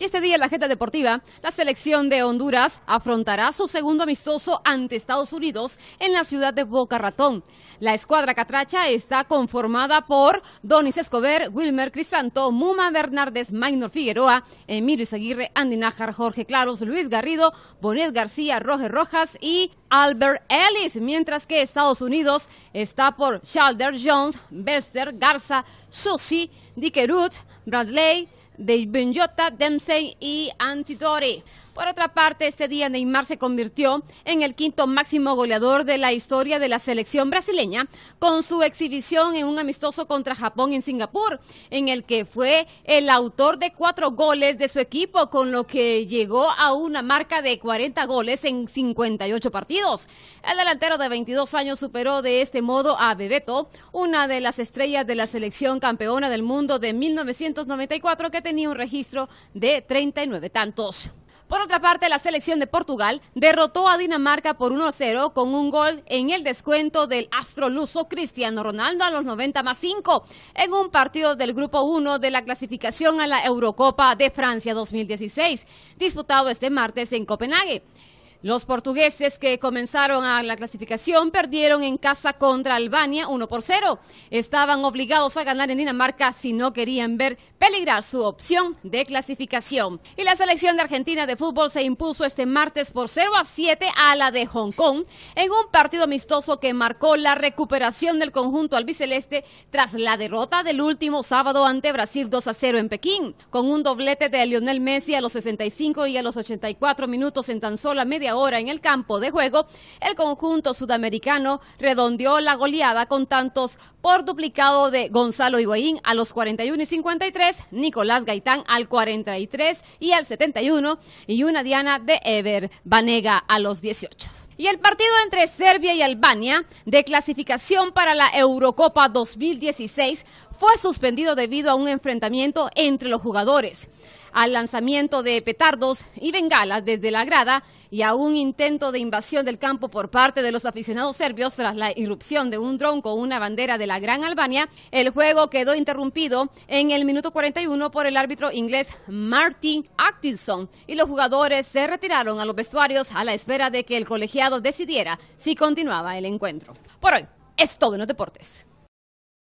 Y este día en la Jeta Deportiva, la selección de Honduras afrontará su segundo amistoso ante Estados Unidos en la ciudad de Boca Ratón. La escuadra catracha está conformada por Donis Escobar, Wilmer Crisanto, Muma Bernárdez, Maynor Figueroa, Emilio Izaguirre, Andy Nájar, Jorge Claros, Luis Garrido, Bonet García, Roger Rojas y Albert Ellis, mientras que Estados Unidos está por Shalder Jones, Webster, Garza, Susi, Dickerut, Bradley, de Benjota, Dempsey y Antidori. Por otra parte, este día Neymar se convirtió en el quinto máximo goleador de la historia de la selección brasileña con su exhibición en un amistoso contra Japón en Singapur, en el que fue el autor de cuatro goles de su equipo, con lo que llegó a una marca de 40 goles en 58 partidos. El delantero de 22 años superó de este modo a Bebeto, una de las estrellas de la selección campeona del mundo de 1994 que tenía un registro de 39 tantos. Por otra parte, la selección de Portugal derrotó a Dinamarca por 1-0 con un gol en el descuento del astroluso Cristiano Ronaldo a los 90 más 5 en un partido del Grupo 1 de la clasificación a la Eurocopa de Francia 2016, disputado este martes en Copenhague. Los portugueses que comenzaron a la clasificación perdieron en casa contra Albania 1 por 0. Estaban obligados a ganar en Dinamarca si no querían ver peligrar su opción de clasificación. Y la selección de Argentina de fútbol se impuso este martes por 0 a 7 a la de Hong Kong en un partido amistoso que marcó la recuperación del conjunto albiceleste tras la derrota del último sábado ante Brasil 2 a 0 en Pekín, con un doblete de Lionel Messi a los 65 y a los 84 minutos en tan sola media hora en el campo de juego, el conjunto sudamericano redondeó la goleada con tantos por duplicado de Gonzalo Higuaín a los 41 y 53 Nicolás Gaitán al 43 y al 71 y una Diana de Ever Banega a los 18. Y el partido entre Serbia y Albania de clasificación para la Eurocopa 2016 fue suspendido debido a un enfrentamiento entre los jugadores. Al lanzamiento de petardos y bengalas desde la grada, y a un intento de invasión del campo por parte de los aficionados serbios tras la irrupción de un dron con una bandera de la Gran Albania, el juego quedó interrumpido en el minuto 41 por el árbitro inglés Martin Atkinson y los jugadores se retiraron a los vestuarios a la espera de que el colegiado decidiera si continuaba el encuentro. Por hoy es todo en los deportes.